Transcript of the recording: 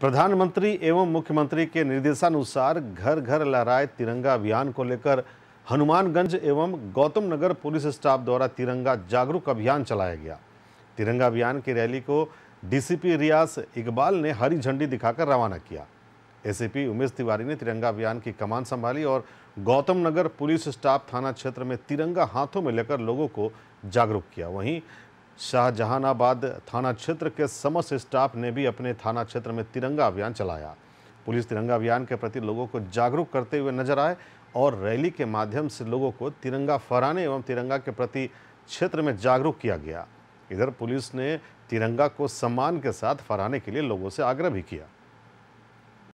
प्रधानमंत्री एवं मुख्यमंत्री के निर्देशानुसार घर घर लहराए तिरंगा अभियान को लेकर हनुमानगंज एवं गौतम नगर पुलिस स्टाफ द्वारा तिरंगा जागरूक अभियान चलाया गया तिरंगा अभियान की रैली को डीसीपी रियास इकबाल ने हरी झंडी दिखाकर रवाना किया एसीपी उमेश तिवारी ने तिरंगा अभियान की कमान संभाली और गौतम नगर पुलिस स्टाफ थाना क्षेत्र में तिरंगा हाथों में लेकर लोगों को जागरूक किया वहीं शाहजहानाबाद थाना क्षेत्र के समस्त स्टाफ ने भी अपने थाना क्षेत्र में तिरंगा अभियान चलाया पुलिस तिरंगा अभियान के प्रति लोगों को जागरूक करते हुए नजर आए और रैली के माध्यम से लोगों को तिरंगा फहराने एवं तिरंगा के प्रति क्षेत्र में जागरूक किया गया इधर पुलिस ने तिरंगा को सम्मान के साथ फहराने के लिए लोगों से आग्रह भी किया